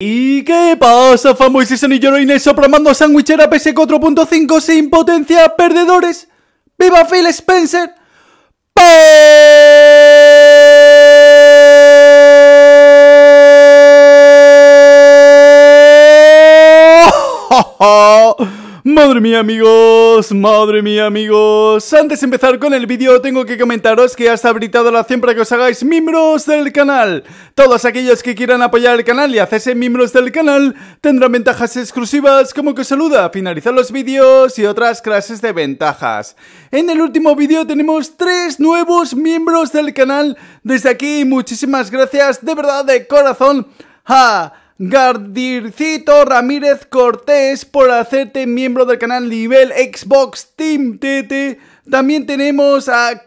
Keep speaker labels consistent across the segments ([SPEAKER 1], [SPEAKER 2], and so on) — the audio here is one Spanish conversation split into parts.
[SPEAKER 1] ¿Y qué pasa, famoso y lloroines soplamando sandwichera PS4.5 sin potencia, perdedores? ¡Viva Phil Spencer! Madre mía amigos, madre mía amigos Antes de empezar con el vídeo tengo que comentaros que ya habilitado la siempre para que os hagáis miembros del canal Todos aquellos que quieran apoyar el canal y hacerse miembros del canal Tendrán ventajas exclusivas como que os saluda, finalizar los vídeos y otras clases de ventajas En el último vídeo tenemos tres nuevos miembros del canal Desde aquí muchísimas gracias de verdad de corazón Gardircito Ramírez Cortés por hacerte miembro del canal nivel Xbox Team TT. También tenemos a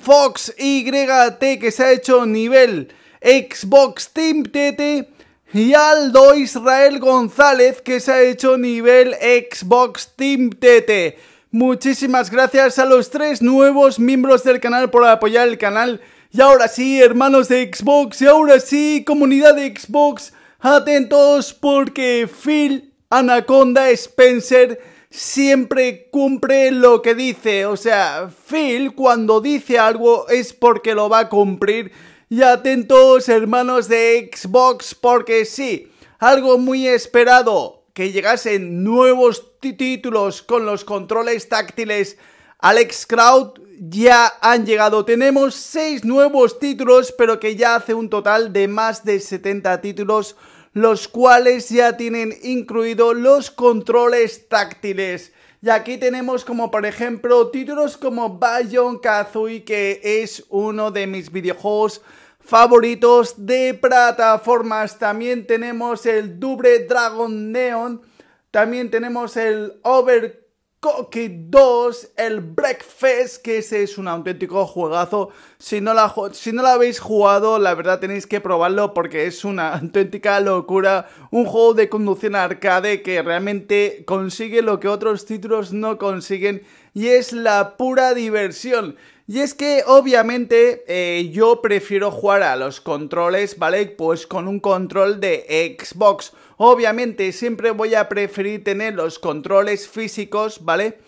[SPEAKER 1] Fox YT que se ha hecho nivel Xbox Team TT. Y Aldo Israel González que se ha hecho nivel Xbox Team TT. Muchísimas gracias a los tres nuevos miembros del canal por apoyar el canal. Y ahora sí, hermanos de Xbox, y ahora sí, comunidad de Xbox, Atentos porque Phil Anaconda Spencer siempre cumple lo que dice. O sea, Phil cuando dice algo es porque lo va a cumplir. Y atentos hermanos de Xbox porque sí, algo muy esperado, que llegasen nuevos títulos con los controles táctiles Alex Kraut ya han llegado. Tenemos seis nuevos títulos, pero que ya hace un total de más de 70 títulos los cuales ya tienen incluido los controles táctiles. Y aquí tenemos como por ejemplo títulos como Bayon Kazooie que es uno de mis videojuegos favoritos de plataformas. También tenemos el Double Dragon Neon. También tenemos el Over Coqui 2, el Breakfast, que ese es un auténtico juegazo. Si no, la, lo habéis jugado, la verdad tenéis que probarlo porque es una auténtica locura. Un juego de conducción arcade que realmente consigue lo que otros títulos no consiguen y es la pura diversión. Y es que obviamente eh, yo prefiero jugar a los controles, ¿vale? Pues con un control de Xbox Obviamente siempre voy a preferir tener los controles físicos, ¿vale?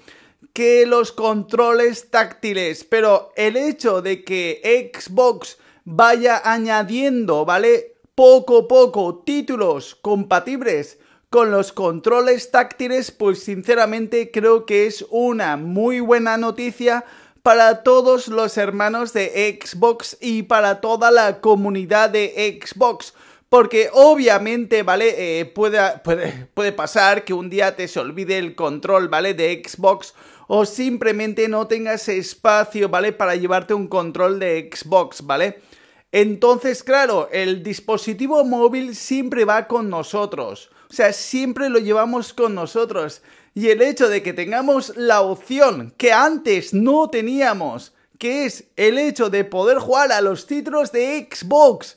[SPEAKER 1] Que los controles táctiles, pero el hecho de que Xbox vaya añadiendo, ¿vale? Poco a poco títulos compatibles con los controles táctiles, pues sinceramente creo que es una muy buena noticia para todos los hermanos de Xbox y para toda la comunidad de Xbox. Porque obviamente, ¿vale? Eh, puede, puede pasar que un día te se olvide el control, ¿vale? De Xbox o simplemente no tengas espacio, ¿vale? Para llevarte un control de Xbox, ¿vale? Entonces, claro, el dispositivo móvil siempre va con nosotros. O sea, siempre lo llevamos con nosotros. Y el hecho de que tengamos la opción que antes no teníamos, que es el hecho de poder jugar a los títulos de Xbox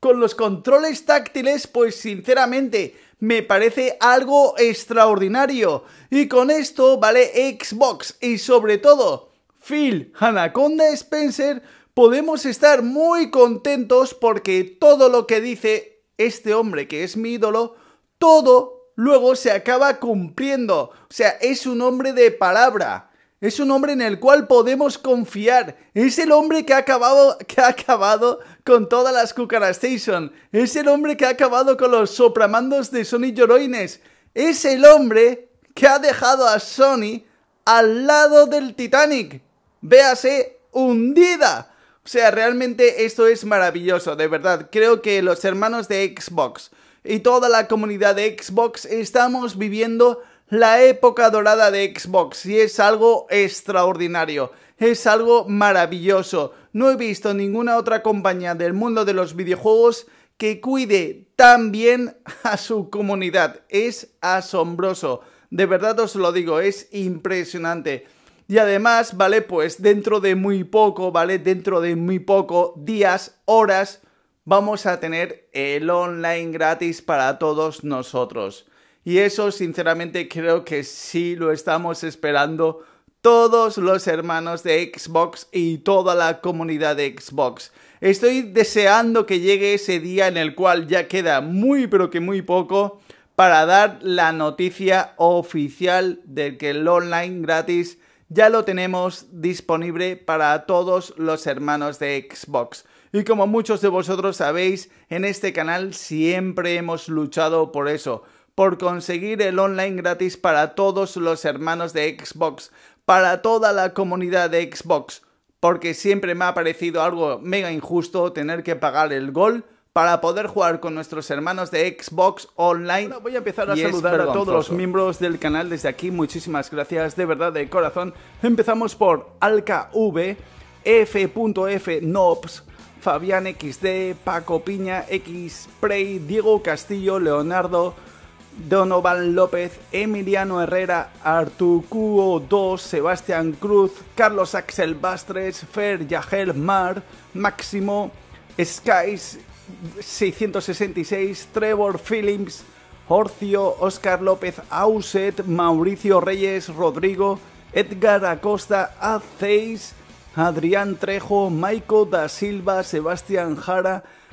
[SPEAKER 1] con los controles táctiles, pues sinceramente me parece algo extraordinario. Y con esto, ¿vale? Xbox y sobre todo Phil Anaconda Spencer, podemos estar muy contentos porque todo lo que dice este hombre que es mi ídolo, todo luego se acaba cumpliendo. O sea, es un hombre de palabra es un hombre en el cual podemos confiar. Es el hombre que ha acabado, que ha acabado con todas las Kukara Station. Es el hombre que ha acabado con los sopramandos de Sony Lloroines. Es el hombre que ha dejado a Sony al lado del Titanic. Véase hundida. O sea, realmente esto es maravilloso, de verdad. Creo que los hermanos de Xbox y toda la comunidad de Xbox estamos viviendo la época dorada de Xbox y es algo extraordinario, es algo maravilloso. No he visto ninguna otra compañía del mundo de los videojuegos que cuide tan bien a su comunidad. Es asombroso, de verdad os lo digo, es impresionante. Y además, ¿vale? Pues dentro de muy poco, ¿vale? Dentro de muy poco, días, horas, vamos a tener el online gratis para todos nosotros. Y eso sinceramente creo que sí lo estamos esperando todos los hermanos de Xbox y toda la comunidad de Xbox. Estoy deseando que llegue ese día en el cual ya queda muy pero que muy poco para dar la noticia oficial de que el online gratis ya lo tenemos disponible para todos los hermanos de Xbox. Y como muchos de vosotros sabéis, en este canal siempre hemos luchado por eso por conseguir el online gratis para todos los hermanos de Xbox, para toda la comunidad de Xbox, porque siempre me ha parecido algo mega injusto tener que pagar el gol para poder jugar con nuestros hermanos de Xbox Online. voy a empezar a saludar a todos los miembros del canal desde aquí. Muchísimas gracias, de verdad, de corazón. Empezamos por AlcaV, F.F.Nobs, Fabián XD, Paco Piña, Xprey, Diego Castillo, Leonardo, Donovan López, Emiliano Herrera, Artucuo 2, Sebastián Cruz, Carlos Axel Bastres, Fer Yajer Mar, Máximo, Skies 666, Trevor Phillips, Orcio, Oscar López Auset, Mauricio Reyes, Rodrigo, Edgar Acosta, a Adrián Trejo, Maico da Silva, Sebastián Jara,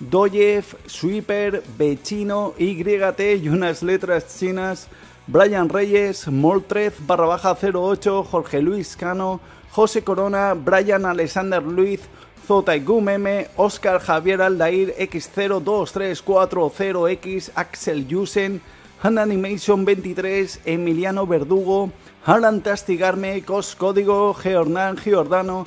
[SPEAKER 1] Doyev, Sweeper, Bechino, YT y unas letras chinas, Brian Reyes, Moltrez, barra baja 08, Jorge Luis Cano, José Corona, Brian Alexander Luis, Zota y Oscar Javier Aldair, X02340X, Axel Yusen, hananimation Animation 23, Emiliano Verdugo, Alan Tastigarme, Cos Código, Giordano,